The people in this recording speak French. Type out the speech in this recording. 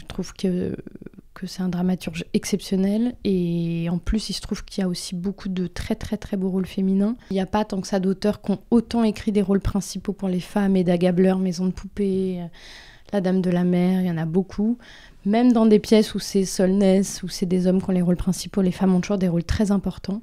je trouve que, que c'est un dramaturge exceptionnel. Et en plus, il se trouve qu'il y a aussi beaucoup de très très très beaux rôles féminins. Il n'y a pas tant que ça d'auteurs qui ont autant écrit des rôles principaux pour les femmes. et d'Agableur, Maison de poupée, euh, La Dame de la Mer, il y en a beaucoup. Même dans des pièces où c'est Solness, où c'est des hommes qui ont les rôles principaux, les femmes ont toujours des rôles très importants.